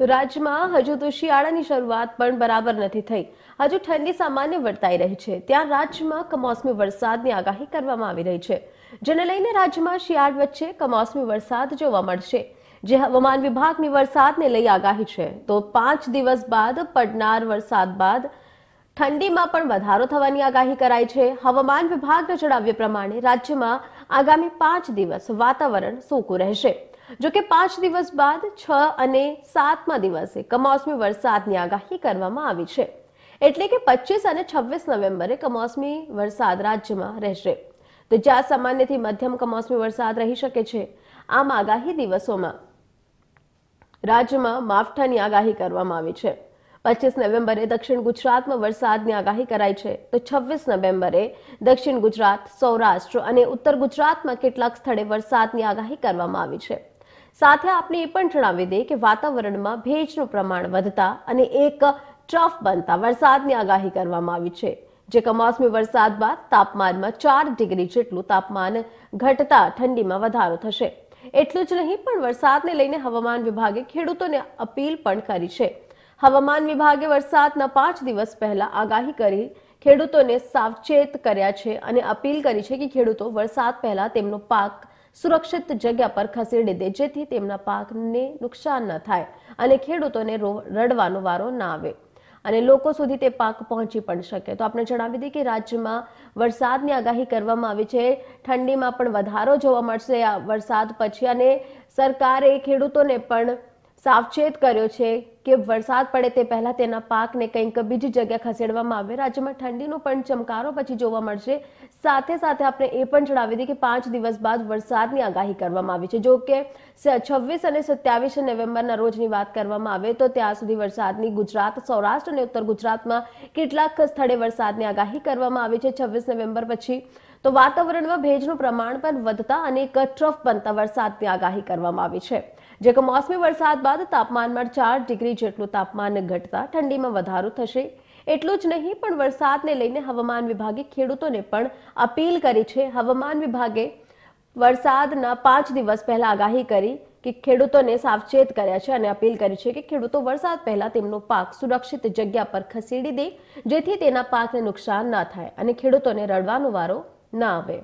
તો રાજ્યમાં હજુ તો શિયાળાની શરૂઆત પણ બરાબર નથી થઈ હજુ ઠંડી સામાન્ય વર્તાઈ રહી છે ત્યાં રાજ્યમાં કમોસમી વરસાદની આગાહી કરવામાં આવી રહી છે જેને લઈને રાજ્યમાં શિયાળ વચ્ચે કમોસમી વરસાદ જોવા મળશે જે હવામાન વિભાગની વરસાદને લઈ આગાહી છે તો પાંચ દિવસ બાદ પડનાર વરસાદ બાદ ઠંડીમાં પણ વધારો થવાની આગાહી કરાઈ છે હવામાન વિભાગના જણાવ્યા પ્રમાણે રાજ્યમાં આગામી પાંચ દિવસ વાતાવરણ સૂકું રહેશે જોકે પાંચ દિવસ બાદ છ અને સાતમા દિવસે કમોસમી વરસાદની આગાહી કરવામાં આવી છે એટલે કે પચીસ અને છવ્વીસ નવેમ્બરે કમોસમી વરસાદ રાજ્યમાં રહેશે તો જ્યાં સામાન્યથી મધ્યમ કમોસમી વરસાદ રહી શકે છે આમ આગાહી દિવસોમાં રાજ્યમાં માવઠાની આગાહી કરવામાં આવી છે પચીસ નવેમ્બરે દક્ષિણ ગુજરાતમાં વરસાદની આગાહી કરાઈ છે તો છવ્વીસ નવેમ્બરે દક્ષિણ ગુજરાત સૌરાષ્ટ્ર અને ઉત્તર ગુજરાતમાં કેટલાક સ્થળે વરસાદની આગાહી કરવામાં આવી છે સાથે આપણે એ પણ જણાવી દઈએ કે વાતાવરણમાં ભેજનું પ્રમાણ વધતા અને એક ટ્રફ બનતા વરસાદની આગાહી કરવામાં આવી છે જે કમોસમી વરસાદ બાદ તાપમાનમાં ચાર ડિગ્રી જેટલું તાપમાન ઘટતા ઠંડીમાં વધારો થશે એટલું જ નહીં પણ વરસાદને લઈને હવામાન વિભાગે ખેડૂતોને અપીલ પણ કરી છે હવામાન વિભાગે વરસાદના પાંચ દિવસ પહેલા આગાહી કરી ખેડૂતોને સાવચેત કર્યા છે અને અપીલ કરી છે કે ખેડૂતો વરસાદ પહેલા તેમનો પાક સુરક્ષિત જગ્યા પર ખસેડી દે જેથી તેમના પાકને નુકસાન ન થાય અને ખેડૂતોને રડવાનો વારો ના આવે અને લોકો સુધી તે પાક પહોંચી પણ શકે તો આપણે જણાવી દઈએ કે રાજ્યમાં વરસાદની આગાહી કરવામાં આવી છે ઠંડીમાં પણ વધારો જોવા મળશે આ વરસાદ પછી અને સરકારે ખેડૂતોને પણ સાવચેત કર્યો છે કે વરસાદ પડે તે પહેલાં તેના પાકને કંઈક બીજી જગ્યા ખસેડવામાં આવે રાજ્યમાં ઠંડીનો પણ ચમકારો પછી જોવા મળશે સાથે સાથે આપણે એ પણ જણાવી દઈએ કે પાંચ દિવસ બાદ વરસાદની આગાહી કરવામાં આવી છે જો કે છવ્વીસ અને સત્યાવીસ નવેમ્બરના રોજની વાત કરવામાં આવે તો ત્યાં સુધી વરસાદની ગુજરાત સૌરાષ્ટ્ર અને ઉત્તર ગુજરાતમાં કેટલાક સ્થળે વરસાદની આગાહી કરવામાં આવી છે છવ્વીસ નવેમ્બર પછી તો વાતાવરણમાં ભેજનું પ્રમાણ પણ વધતા અને કટ બનતા વરસાદની આગાહી કરવામાં આવી છે જે કમોસમી વરસાદ બાદ તાપમાનમાં ચાર ડિગ્રી જેટલું તાપમાન ઘટતા ઠંડીમાં વધારો થશે એટલું જ નહીં પણ વરસાદને લઈને હવામાન વિભાગે ખેડૂતોને પણ અપીલ કરી છે હવામાન વિભાગે વરસાદના પાંચ દિવસ પહેલા આગાહી કરી કે ખેડૂતોને સાવચેત કર્યા છે અને અપીલ કરી છે કે ખેડૂતો વરસાદ પહેલા તેમનો પાક સુરક્ષિત જગ્યા પર ખસેડી દે જેથી તેના પાકને નુકસાન ના થાય અને ખેડૂતોને રડવાનો વારો ન આવે